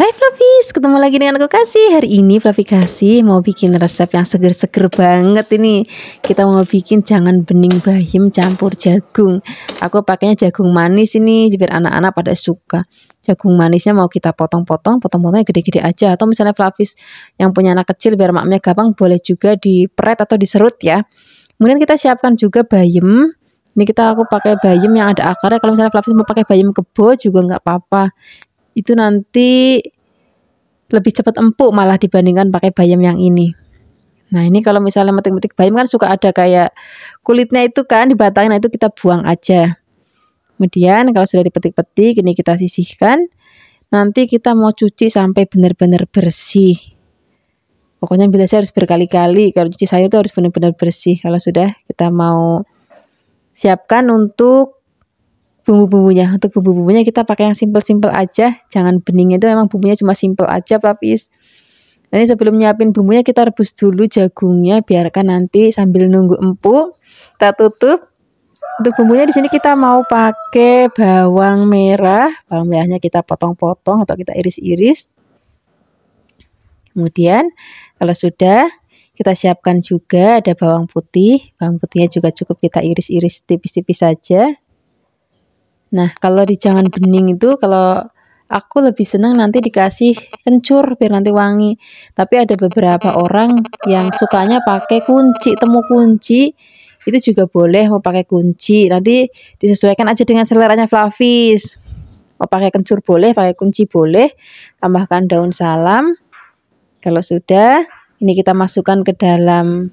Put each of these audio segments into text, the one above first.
Hai Fluffies, ketemu lagi dengan aku Kasih Hari ini Fluffy Kasih mau bikin resep yang seger-seger banget ini Kita mau bikin jangan bening bayam campur jagung Aku pakainya jagung manis ini, biar anak-anak pada suka Jagung manisnya mau kita potong-potong, potong-potongnya gede-gede aja Atau misalnya Fluffies yang punya anak kecil biar maknya gampang boleh juga diperet atau diserut ya Kemudian kita siapkan juga bayam ini kita aku pakai bayam yang ada akarnya kalau misalnya Flavis mau pakai bayam kebo juga nggak apa-apa itu nanti lebih cepat empuk malah dibandingkan pakai bayam yang ini. Nah ini kalau misalnya metik-metik bayam kan suka ada kayak kulitnya itu kan di batangnya nah, itu kita buang aja. Kemudian kalau sudah dipetik-petik ini kita sisihkan. Nanti kita mau cuci sampai benar-benar bersih. Pokoknya bila saya harus berkali-kali kalau cuci sayur itu harus benar-benar bersih. Kalau sudah kita mau siapkan untuk bumbu-bumbunya. Untuk bumbu-bumbunya kita pakai yang simple-simple aja, jangan bening itu memang bumbunya cuma simple aja pelapis. ini sebelum nyiapin bumbunya kita rebus dulu jagungnya biarkan nanti sambil nunggu empuk. Kita tutup. Untuk bumbunya di sini kita mau pakai bawang merah. Bawang merahnya kita potong-potong atau kita iris-iris. Kemudian kalau sudah kita siapkan juga ada bawang putih. Bawang putihnya juga cukup kita iris-iris tipis-tipis saja. -tipis Nah, kalau di jangan bening itu kalau aku lebih senang nanti dikasih kencur biar nanti wangi. Tapi ada beberapa orang yang sukanya pakai kunci, temu kunci itu juga boleh mau pakai kunci. Nanti disesuaikan aja dengan seleranya Flavis. Mau pakai kencur boleh, pakai kunci boleh. Tambahkan daun salam. Kalau sudah, ini kita masukkan ke dalam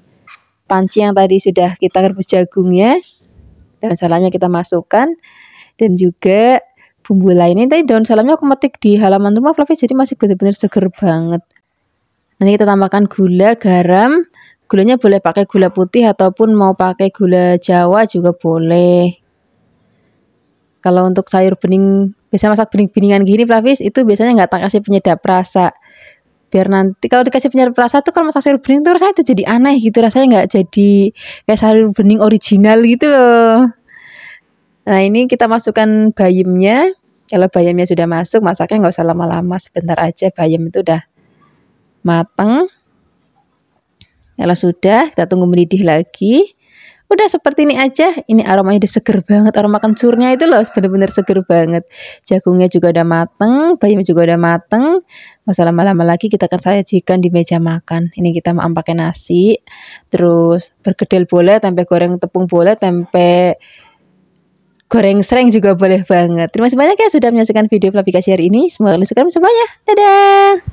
panci yang tadi sudah kita rebus jagungnya. Daun salamnya kita masukkan dan juga bumbu lainnya tadi daun salamnya aku metik di halaman rumah Fluffy jadi masih benar-benar seger banget nanti kita tambahkan gula garam gulanya boleh pakai gula putih ataupun mau pakai gula jawa juga boleh kalau untuk sayur bening biasa masak bening-beningan gini Fluffy itu biasanya nggak tak kasih penyedap rasa biar nanti kalau dikasih penyedap rasa tuh kalau masak sayur bening tuh rasanya itu jadi aneh gitu rasanya nggak jadi kayak sayur bening original gitu loh Nah ini kita masukkan bayamnya. Kalau bayamnya sudah masuk, masaknya nggak usah lama-lama, sebentar aja bayam itu udah mateng. Kalau sudah, kita tunggu mendidih lagi. Udah seperti ini aja, ini aromanya udah seger banget, aroma kencurnya itu loh benar-benar seger banget. Jagungnya juga udah mateng, bayamnya juga udah mateng. Gak usah lama-lama lagi, kita akan sajikan di meja makan. Ini kita mau pakai nasi, terus bergedel boleh, tempe goreng tepung boleh, tempe goreng sereng juga boleh banget. Terima kasih banyak ya sudah menyaksikan video aplikasi hari ini. Semoga kalian suka semuanya. Dadah!